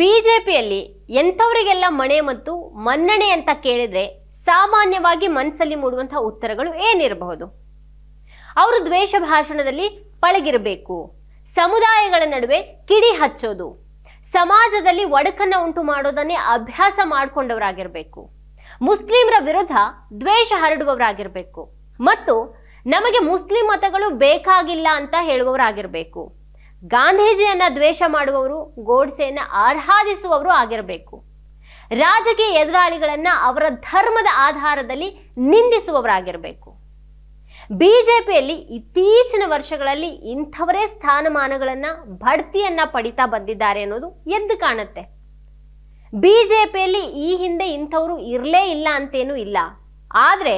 ಬಿಜೆಪಿಯಲ್ಲಿ ಎಂಥವರಿಗೆಲ್ಲ ಮಣೆ ಮತ್ತು ಮನ್ನಣೆ ಅಂತ ಕೇಳಿದ್ರೆ ಸಾಮಾನ್ಯವಾಗಿ ಮನಸ್ಸಲ್ಲಿ ಮೂಡುವಂತಹ ಉತ್ತರಗಳು ಏನಿರಬಹುದು ಅವರು ದ್ವೇಷ ಭಾಷಣದಲ್ಲಿ ಪಳಗಿರಬೇಕು ಸಮುದಾಯಗಳ ನಡುವೆ ಕಿಡಿ ಹಚ್ಚೋದು ಸಮಾಜದಲ್ಲಿ ಒಡಕನ್ನ ಉಂಟು ಮಾಡೋದನ್ನೇ ಅಭ್ಯಾಸ ಮಾಡಿಕೊಂಡವರಾಗಿರ್ಬೇಕು ಮುಸ್ಲಿಮರ ವಿರುದ್ಧ ದ್ವೇಷ ಹರಡುವವರಾಗಿರಬೇಕು ಮತ್ತು ನಮಗೆ ಮುಸ್ಲಿಂ ಮತಗಳು ಬೇಕಾಗಿಲ್ಲ ಅಂತ ಹೇಳುವವರಾಗಿರಬೇಕು ಗಾಂಧೀಜಿಯನ್ನ ದ್ವೇಷ ಮಾಡುವವರು ಗೋಡ್ಸೆಯನ್ನ ಆರ್ಹಾದಿಸುವವರು ಆಗಿರಬೇಕು ರಾಜಕೀಯ ಎದುರಾಳಿಗಳನ್ನ ಅವರ ಧರ್ಮದ ಆಧಾರದಲ್ಲಿ ನಿಂದಿಸುವವರಾಗಿರಬೇಕು ಬಿಜೆಪಿಯಲ್ಲಿ ಇತ್ತೀಚಿನ ವರ್ಷಗಳಲ್ಲಿ ಇಂಥವರೇ ಸ್ಥಾನಮಾನಗಳನ್ನ ಬಡ್ತಿಯನ್ನ ಪಡಿತಾ ಬಂದಿದ್ದಾರೆ ಅನ್ನೋದು ಎದ್ದು ಕಾಣುತ್ತೆ ಬಿಜೆಪಿಯಲ್ಲಿ ಈ ಹಿಂದೆ ಇಂಥವರು ಇರಲೇ ಇಲ್ಲ ಅಂತೇನೂ ಇಲ್ಲ ಆದರೆ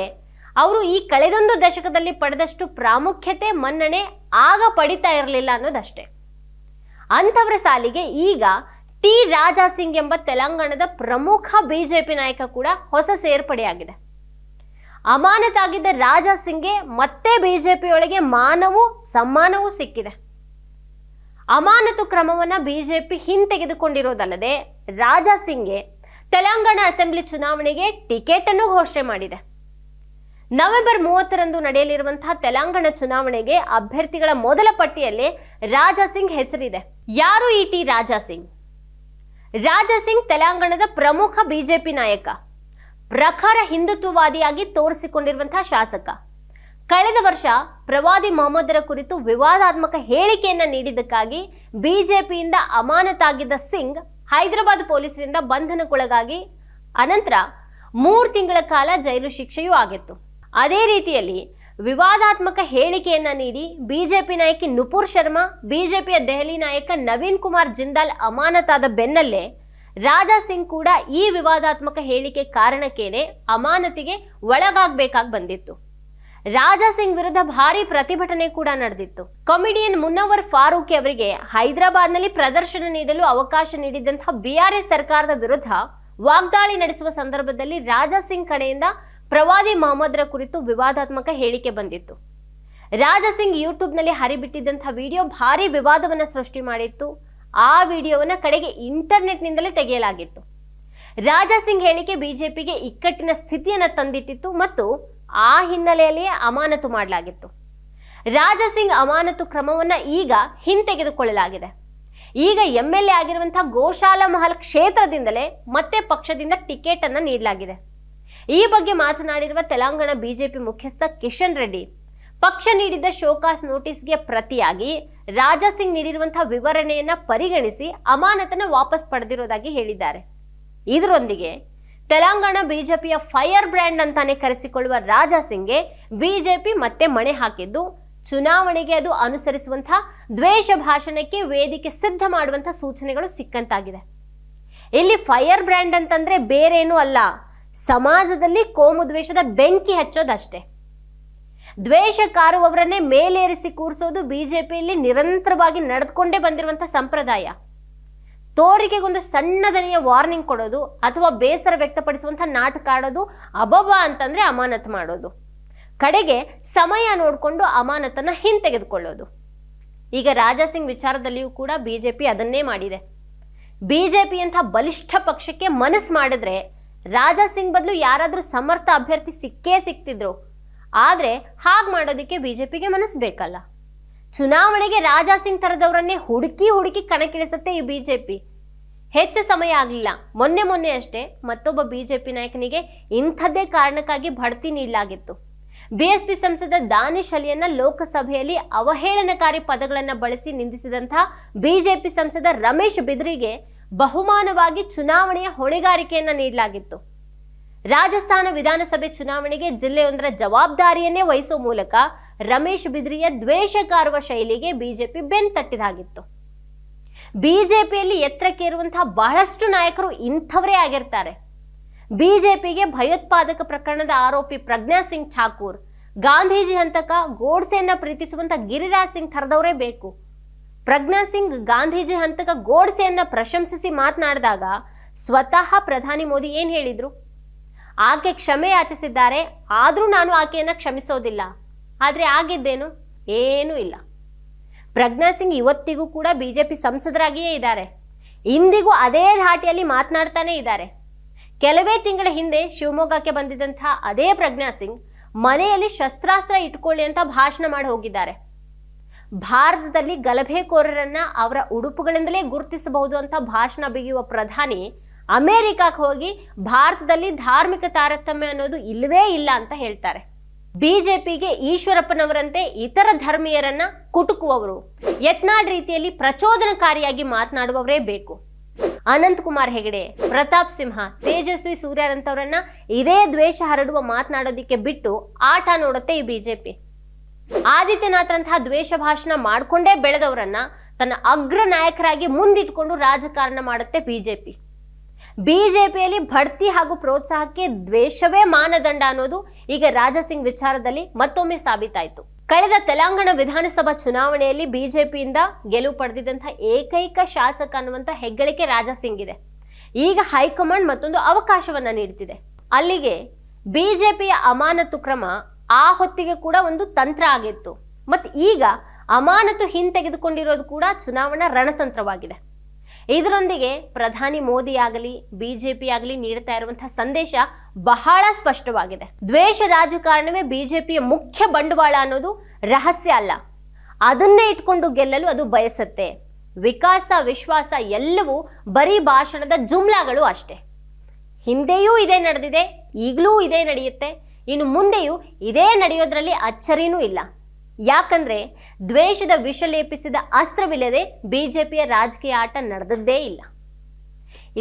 ಅವರು ಈ ಕಳೆದೊಂದು ದಶಕದಲ್ಲಿ ಪಡೆದಷ್ಟು ಪ್ರಾಮುಖ್ಯತೆ ಮನ್ನಣೆ ಆಗ ಪಡಿತಾ ಇರಲಿಲ್ಲ ಅನ್ನೋದಷ್ಟೇ ಅಂಥವರ ಸಾಲಿಗೆ ಈಗ ಟಿ ರಾಜಾ ಸಿಂಗ್ ಎಂಬ ತೆಲಂಗಾಣದ ಪ್ರಮುಖ ಬಿಜೆಪಿ ನಾಯಕ ಕೂಡ ಹೊಸ ಸೇರ್ಪಡೆಯಾಗಿದೆ ಅಮಾನತಾಗಿದ್ದ ರಾಜಾ ಸಿಂಗ್ಗೆ ಮತ್ತೆ ಬಿಜೆಪಿಯೊಳಗೆ ಮಾನವೂ ಸಮ್ಮಾನವೂ ಸಿಕ್ಕಿದೆ ಅಮಾನತು ಕ್ರಮವನ್ನು ಬಿಜೆಪಿ ಹಿಂತೆಗೆದುಕೊಂಡಿರೋದಲ್ಲದೆ ರಾಜಾ ಸಿಂಗ್ಗೆ ತೆಲಂಗಾಣ ಅಸೆಂಬ್ಲಿ ಚುನಾವಣೆಗೆ ಟಿಕೆಟ್ ಅನ್ನು ಘೋಷಣೆ ಮಾಡಿದೆ ನವೆಂಬರ್ ಮೂವತ್ತರಂದು ನಡೆಯಲಿರುವಂತಹ ತೆಲಂಗಾಣ ಚುನಾವಣೆಗೆ ಅಭ್ಯರ್ಥಿಗಳ ಮೊದಲ ಪಟ್ಟಿಯಲ್ಲಿ ರಾಜಾ ಸಿಂಗ್ ಹೆಸರಿದೆ ಯಾರು ಇಟಿ ರಾಜಾ ಸಿಂಗ್ ರಾಜಾ ಸಿಂಗ್ ತೆಲಂಗಾಣದ ಪ್ರಮುಖ ಬಿಜೆಪಿ ನಾಯಕ ಪ್ರಖರ ಹಿಂದುತ್ವವಾದಿಯಾಗಿ ತೋರಿಸಿಕೊಂಡಿರುವಂತಹ ಶಾಸಕ ಕಳೆದ ವರ್ಷ ಪ್ರವಾದಿ ಮೊಹಮ್ಮದರ ಕುರಿತು ವಿವಾದಾತ್ಮಕ ಹೇಳಿಕೆಯನ್ನ ನೀಡಿದ್ದಕ್ಕಾಗಿ ಬಿಜೆಪಿಯಿಂದ ಅಮಾನತಾಗಿದ್ದ ಸಿಂಗ್ ಹೈದರಾಬಾದ್ ಪೊಲೀಸರಿಂದ ಬಂಧನಕ್ಕೊಳಗಾಗಿ ಅನಂತರ ಮೂರು ತಿಂಗಳ ಕಾಲ ಜೈಲು ಶಿಕ್ಷೆಯೂ ಆಗಿತ್ತು ಅದೇ ರೀತಿಯಲ್ಲಿ ವಿವಾದಾತ್ಮಕ ಹೇಳಿಕೆಯನ್ನ ನೀಡಿ ಬಿಜೆಪಿ ನಾಯಕಿ ನುಪುರ್ ಶರ್ಮಾ ಬಿಜೆಪಿಯ ದೆಹಲಿ ನಾಯಕ ನವೀನ್ ಕುಮಾರ್ ಜಿಂದಾಲ್ ಅಮಾನತಾದ ಬೆನ್ನಲ್ಲೇ ರಾಜಾ ಸಿಂಗ್ ಕೂಡ ಈ ವಿವಾದಾತ್ಮಕ ಹೇಳಿಕೆ ಕಾರಣಕ್ಕೇನೆ ಅಮಾನತಿಗೆ ಒಳಗಾಗಬೇಕಾಗಿ ಬಂದಿತ್ತು ರಾಜಾ ಸಿಂಗ್ ವಿರುದ್ಧ ಭಾರಿ ಪ್ರತಿಭಟನೆ ಕೂಡ ನಡೆದಿತ್ತು ಕಾಮಿಡಿಯನ್ ಮುನ್ನವರ್ ಫಾರೂಕಿ ಅವರಿಗೆ ಹೈದರಾಬಾದ್ನಲ್ಲಿ ಪ್ರದರ್ಶನ ನೀಡಲು ಅವಕಾಶ ನೀಡಿದಂತಹ ಬಿಆರ್ಎಸ್ ಸರ್ಕಾರದ ವಿರುದ್ಧ ವಾಗ್ದಾಳಿ ನಡೆಸುವ ಸಂದರ್ಭದಲ್ಲಿ ರಾಜಾ ಸಿಂಗ್ ಕಡೆಯಿಂದ ಪ್ರವಾದಿ ಮಹಮ್ಮದ್ರ ಕುರಿತು ವಿವಾದಾತ್ಮಕ ಹೇಳಿಕೆ ಬಂದಿತ್ತು ರಾಜ ಸಿಂಗ್ ಯೂಟ್ಯೂಬ್ನಲ್ಲಿ ಹರಿಬಿಟ್ಟಿದ್ದಂಥ ವಿಡಿಯೋ ಭಾರಿ ವಿವಾದವನ್ನು ಸೃಷ್ಟಿ ಮಾಡಿತ್ತು ಆ ವಿಡಿಯೋವನ್ನು ಕಡೆಗೆ ಇಂಟರ್ನೆಟ್ನಿಂದಲೇ ತೆಗೆಯಲಾಗಿತ್ತು ರಾಜ ಸಿಂಗ್ ಹೇಳಿಕೆ ಬಿಜೆಪಿಗೆ ಇಕ್ಕಟ್ಟಿನ ಸ್ಥಿತಿಯನ್ನು ತಂದಿಟ್ಟಿತ್ತು ಮತ್ತು ಆ ಹಿನ್ನೆಲೆಯಲ್ಲಿಯೇ ಅಮಾನತು ಮಾಡಲಾಗಿತ್ತು ರಾಜ ಸಿಂಗ್ ಅಮಾನತು ಕ್ರಮವನ್ನು ಈಗ ಹಿಂತೆಗೆದುಕೊಳ್ಳಲಾಗಿದೆ ಈಗ ಎಂ ಎಲ್ ಎ ಆಗಿರುವಂತಹ ಗೋಶಾಲ ಮಹಲ್ ಕ್ಷೇತ್ರದಿಂದಲೇ ಮತ್ತೆ ಪಕ್ಷದಿಂದ ಟಿಕೆಟ್ ಅನ್ನು ನೀಡಲಾಗಿದೆ ಈ ಬಗ್ಗೆ ಮಾತನಾಡಿರುವ ತೆಲಂಗಾಣ ಬಿಜೆಪಿ ಮುಖ್ಯಸ್ಥ ಕಿಶನ್ ರೆಡ್ಡಿ ಪಕ್ಷ ನೀಡಿದ್ದ ಶೋಕಾಸ್ ನೋಟಿಸ್ಗೆ ಪ್ರತಿಯಾಗಿ ರಾಜಾ ಸಿಂಗ್ ನೀಡಿರುವಂತಹ ವಿವರಣೆಯನ್ನ ಪರಿಗಣಿಸಿ ಅಮಾನತನ ವಾಪಸ್ ಪಡೆದಿರುವುದಾಗಿ ಹೇಳಿದ್ದಾರೆ ಇದರೊಂದಿಗೆ ತೆಲಂಗಾಣ ಬಿಜೆಪಿಯ ಫೈರ್ ಬ್ರ್ಯಾಂಡ್ ಅಂತಾನೆ ಕರೆಸಿಕೊಳ್ಳುವ ರಾಜಾ ಸಿಂಗ್ಗೆ ಬಿಜೆಪಿ ಮತ್ತೆ ಮಣೆ ಹಾಕಿದ್ದು ಚುನಾವಣೆಗೆ ಅದು ಅನುಸರಿಸುವಂತಹ ದ್ವೇಷ ಭಾಷಣಕ್ಕೆ ವೇದಿಕೆ ಸಿದ್ಧ ಮಾಡುವಂತಹ ಸೂಚನೆಗಳು ಸಿಕ್ಕಂತಾಗಿದೆ ಇಲ್ಲಿ ಫೈರ್ ಬ್ರ್ಯಾಂಡ್ ಅಂತಂದ್ರೆ ಬೇರೇನೂ ಅಲ್ಲ ಸಮಾಜದಲ್ಲಿ ಕೋಮು ದ್ವೇಷದ ಬೆಂಕಿ ಹಚ್ಚೋದಷ್ಟೇ ದ್ವೇಷ ಕಾರುವವರನ್ನೇ ಮೇಲೇರಿಸಿ ಕೂರಿಸೋದು ಬಿಜೆಪಿಯಲ್ಲಿ ನಿರಂತರವಾಗಿ ನಡೆದುಕೊಂಡೇ ಬಂದಿರುವಂಥ ಸಂಪ್ರದಾಯ ತೋರಿಕೆಗೊಂದು ಸಣ್ಣದನೆಯ ವಾರ್ನಿಂಗ್ ಕೊಡೋದು ಅಥವಾ ಬೇಸರ ವ್ಯಕ್ತಪಡಿಸುವಂಥ ನಾಟಕ ಆಡೋದು ಅಬಬ ಅಂತಂದರೆ ಅಮಾನತ್ ಮಾಡೋದು ಕಡೆಗೆ ಸಮಯ ನೋಡಿಕೊಂಡು ಅಮಾನತನ್ನು ಹಿಂತೆಗೆದುಕೊಳ್ಳೋದು ಈಗ ರಾಜಾ ಸಿಂಗ್ ವಿಚಾರದಲ್ಲಿಯೂ ಕೂಡ ಬಿಜೆಪಿ ಅದನ್ನೇ ಮಾಡಿದೆ ಬಿ ಬಲಿಷ್ಠ ಪಕ್ಷಕ್ಕೆ ಮನಸ್ಸು ಮಾಡಿದ್ರೆ ರಾಜಾ ಸಿಂಗ್ ಬದಲು ಯಾರಾದರೂ ಸಮರ್ಥ ಅಭ್ಯರ್ಥಿ ಸಿಕ್ಕೇ ಸಿಕ್ತಿದ್ರು ಆದರೆ ಹಾಗೆ ಮಾಡೋದಕ್ಕೆ ಬಿ ಜೆ ಪಿಗೆ ಮನಸ್ಸು ಬೇಕಲ್ಲ ಚುನಾವಣೆಗೆ ರಾಜಾ ಸಿಂಗ್ ಥರದವರನ್ನೇ ಹುಡುಕಿ ಹುಡುಕಿ ಕಣಕ್ಕಿಳಿಸುತ್ತೆ ಈ ಬಿ ಜೆ ಹೆಚ್ಚು ಸಮಯ ಆಗಲಿಲ್ಲ ಮೊನ್ನೆ ಮೊನ್ನೆ ಅಷ್ಟೇ ಮತ್ತೊಬ್ಬ ಬಿ ಜೆ ಪಿ ನಾಯಕನಿಗೆ ಇಂಥದ್ದೇ ಕಾರಣಕ್ಕಾಗಿ ಬಡ್ತಿ ನೀಡಲಾಗಿತ್ತು ಬಿ ಎಸ್ ಪಿ ಸಂಸದ ದಾನಿಶ್ ಅಲಿಯನ್ನ ಲೋಕಸಭೆಯಲ್ಲಿ ಅವಹೇಳನಕಾರಿ ಪದಗಳನ್ನು ಬಳಸಿ ನಿಂದಿಸಿದಂತಹ ಬಿಜೆಪಿ ಸಂಸದ ರಮೇಶ್ ಬಿದ್ರಿಗೆ ಬಹುಮಾನವಾಗಿ ಚುನಾವಣೆಯ ಹೊಣೆಗಾರಿಕೆಯನ್ನ ನೀಡಲಾಗಿತ್ತು ರಾಜಸ್ಥಾನ ವಿಧಾನಸಭೆ ಚುನಾವಣೆಗೆ ಜಿಲ್ಲೆಯೊಂದರ ಜವಾಬ್ದಾರಿಯನ್ನೇ ವಹಿಸುವ ಮೂಲಕ ರಮೇಶ್ ಬಿದ್ರಿಯ ದ್ವೇಷಗಾರುವ ಶೈಲಿಗೆ ಬಿಜೆಪಿ ಬೆನ್ ತಟ್ಟಿದಾಗಿತ್ತು ಬಿಜೆಪಿಯಲ್ಲಿ ಇರುವಂತಹ ಬಹಳಷ್ಟು ನಾಯಕರು ಇಂಥವರೇ ಆಗಿರ್ತಾರೆ ಬಿಜೆಪಿಗೆ ಭಯೋತ್ಪಾದಕ ಪ್ರಕರಣದ ಆರೋಪಿ ಪ್ರಜ್ಞಾ ಸಿಂಗ್ ಠಾಕೂರ್ ಗಾಂಧೀಜಿ ಹಂತಕ ಗೋಡ್ಸೆಯನ್ನ ಪ್ರೀತಿಸುವಂತ ಗಿರಿರಾಜ್ ಸಿಂಗ್ ಥರದವರೇ ಬೇಕು ಪ್ರಜ್ಞಾ ಸಿಂಗ್ ಗಾಂಧೀಜಿ ಹಂತಕ ಗೋಡ್ಸೆಯನ್ನ ಪ್ರಶಂಸಿಸಿ ಮಾತನಾಡಿದಾಗ ಸ್ವತಃ ಪ್ರಧಾನಿ ಮೋದಿ ಏನು ಹೇಳಿದ್ರು ಆಕೆ ಕ್ಷಮೆ ಯಾಚಿಸಿದ್ದಾರೆ ಆದರೂ ನಾನು ಆಕೆಯನ್ನು ಕ್ಷಮಿಸೋದಿಲ್ಲ ಆದರೆ ಆಗಿದ್ದೇನು ಏನೂ ಇಲ್ಲ ಪ್ರಜ್ಞಾ ಸಿಂಗ್ ಇವತ್ತಿಗೂ ಕೂಡ ಬಿಜೆಪಿ ಸಂಸದರಾಗಿಯೇ ಇದ್ದಾರೆ ಇಂದಿಗೂ ಅದೇ ಧಾಟಿಯಲ್ಲಿ ಮಾತನಾಡ್ತಾನೆ ಇದ್ದಾರೆ ಕೆಲವೇ ತಿಂಗಳ ಹಿಂದೆ ಶಿವಮೊಗ್ಗಕ್ಕೆ ಬಂದಿದ್ದಂಥ ಅದೇ ಪ್ರಜ್ಞಾ ಸಿಂಗ್ ಮನೆಯಲ್ಲಿ ಶಸ್ತ್ರಾಸ್ತ್ರ ಇಟ್ಕೊಳ್ಳಿ ಅಂತ ಭಾಷಣ ಮಾಡಿ ಹೋಗಿದ್ದಾರೆ ಭಾರತದಲ್ಲಿ ಗಲಭೆಕೋರರನ್ನ ಅವರ ಉಡುಪುಗಳಿಂದಲೇ ಗುರುತಿಸಬಹುದು ಅಂತ ಭಾಷಣ ಬಿಗಿಯುವ ಪ್ರಧಾನಿ ಅಮೆರಿಕಕ್ಕೆ ಹೋಗಿ ಭಾರತದಲ್ಲಿ ಧಾರ್ಮಿಕ ತಾರತಮ್ಯ ಅನ್ನೋದು ಇಲ್ಲವೇ ಇಲ್ಲ ಅಂತ ಹೇಳ್ತಾರೆ ಬಿಜೆಪಿಗೆ ಈಶ್ವರಪ್ಪನವರಂತೆ ಇತರ ಧರ್ಮೀಯರನ್ನ ಕುಟುಕುವವರು ಯತ್ನಾಳ್ ರೀತಿಯಲ್ಲಿ ಪ್ರಚೋದನಕಾರಿಯಾಗಿ ಮಾತನಾಡುವವರೇ ಬೇಕು ಅನಂತಕುಮಾರ್ ಹೆಗಡೆ ಪ್ರತಾಪ್ ಸಿಂಹ ತೇಜಸ್ವಿ ಸೂರ್ಯರಂತವರನ್ನ ಇದೇ ದ್ವೇಷ ಹರಡುವ ಮಾತನಾಡೋದಿಕ್ಕೆ ಬಿಟ್ಟು ಆಟ ನೋಡುತ್ತೆ ಈ ಬಿಜೆಪಿ ಆದಿತ್ಯನಾಥ್ರಂತಹ ದ್ವೇಷ ಭಾಷಣ ಮಾಡಿಕೊಂಡೇ ಬೆಳೆದವರನ್ನ ತನ್ನ ಅಗ್ರ ನಾಯಕರಾಗಿ ಮುಂದಿಟ್ಕೊಂಡು ರಾಜಕಾರಣ ಮಾಡುತ್ತೆ ಬಿಜೆಪಿ ಬಿಜೆಪಿಯಲ್ಲಿ ಬಡ್ತಿ ಹಾಗೂ ಪ್ರೋತ್ಸಾಹಕ್ಕೆ ದ್ವೇಷವೇ ಮಾನದಂಡ ಅನ್ನೋದು ಈಗ ರಾಜಸಿಂಗ್ ವಿಚಾರದಲ್ಲಿ ಮತ್ತೊಮ್ಮೆ ಸಾಬೀತಾಯಿತು ಕಳೆದ ತೆಲಂಗಾಣ ವಿಧಾನಸಭಾ ಚುನಾವಣೆಯಲ್ಲಿ ಬಿಜೆಪಿಯಿಂದ ಗೆಲುವು ಪಡೆದಿದ್ದಂತಹ ಏಕೈಕ ಶಾಸಕ ಅನ್ನುವಂಥ ಹೆಗ್ಗಳಿಕೆ ರಾಜಸಿಂಗ್ ಇದೆ ಈಗ ಹೈಕಮಾಂಡ್ ಮತ್ತೊಂದು ಅವಕಾಶವನ್ನ ನೀಡುತ್ತಿದೆ ಅಲ್ಲಿಗೆ ಬಿಜೆಪಿಯ ಅಮಾನತು ಕ್ರಮ ಆ ಹೊತ್ತಿಗೆ ಕೂಡ ಒಂದು ತಂತ್ರ ಆಗಿತ್ತು ಮತ್ತು ಈಗ ಅಮಾನತು ಹಿಂತೆಗೆದುಕೊಂಡಿರೋದು ಕೂಡ ಚುನಾವಣಾ ರಣತಂತ್ರವಾಗಿದೆ ಇದರೊಂದಿಗೆ ಪ್ರಧಾನಿ ಮೋದಿ ಆಗಲಿ ಬಿಜೆಪಿ ಆಗಲಿ ನೀಡುತ್ತಾ ಇರುವಂತಹ ಸಂದೇಶ ಬಹಳ ಸ್ಪಷ್ಟವಾಗಿದೆ ದ್ವೇಷ ರಾಜಕಾರಣವೇ ಬಿಜೆಪಿಯ ಮುಖ್ಯ ಬಂಡವಾಳ ಅನ್ನೋದು ರಹಸ್ಯ ಅಲ್ಲ ಅದನ್ನೇ ಇಟ್ಕೊಂಡು ಗೆಲ್ಲಲು ಅದು ಬಯಸುತ್ತೆ ವಿಕಾಸ ವಿಶ್ವಾಸ ಎಲ್ಲವೂ ಬರೀ ಭಾಷಣದ ಜುಮ್ಲಾಗಳು ಅಷ್ಟೇ ಹಿಂದೆಯೂ ಇದೇ ನಡೆದಿದೆ ಈಗಲೂ ಇದೇ ನಡೆಯುತ್ತೆ ಇನ್ನು ಮುಂದೆಯೂ ಇದೇ ನಡೆಯೋದ್ರಲ್ಲಿ ಅಚ್ಚರಿನೂ ಇಲ್ಲ ಯಾಕಂದ್ರೆ ದ್ವೇಷದ ವಿಷ ಲೇಪಿಸಿದ ಅಸ್ತ್ರವಿಲ್ಲದೆ ಬಿಜೆಪಿಯ ರಾಜಕೀಯ ಆಟ ನಡೆದದ್ದೇ ಇಲ್ಲ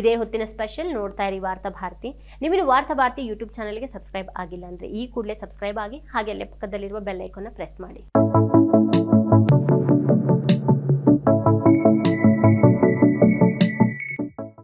ಇದೇ ಹೊತ್ತಿನ ಸ್ಪೆಷಲ್ ನೋಡ್ತಾ ಇರಿ ವಾರ್ತಾ ಭಾರತಿ ನೀವಿನ ವಾರ್ತಾ ಭಾರತಿ ಯೂಟ್ಯೂಬ್ ಚಾನಲ್ಗೆ ಸಬ್ಸ್ಕ್ರೈಬ್ ಆಗಿಲ್ಲ ಅಂದ್ರೆ ಈ ಕೂಡಲೇ ಸಬ್ಸ್ಕ್ರೈಬ್ ಆಗಿ ಹಾಗೆ ಅಲ್ಲೇ ಪಕ್ಕದಲ್ಲಿರುವ ಪ್ರೆಸ್ ಮಾಡಿ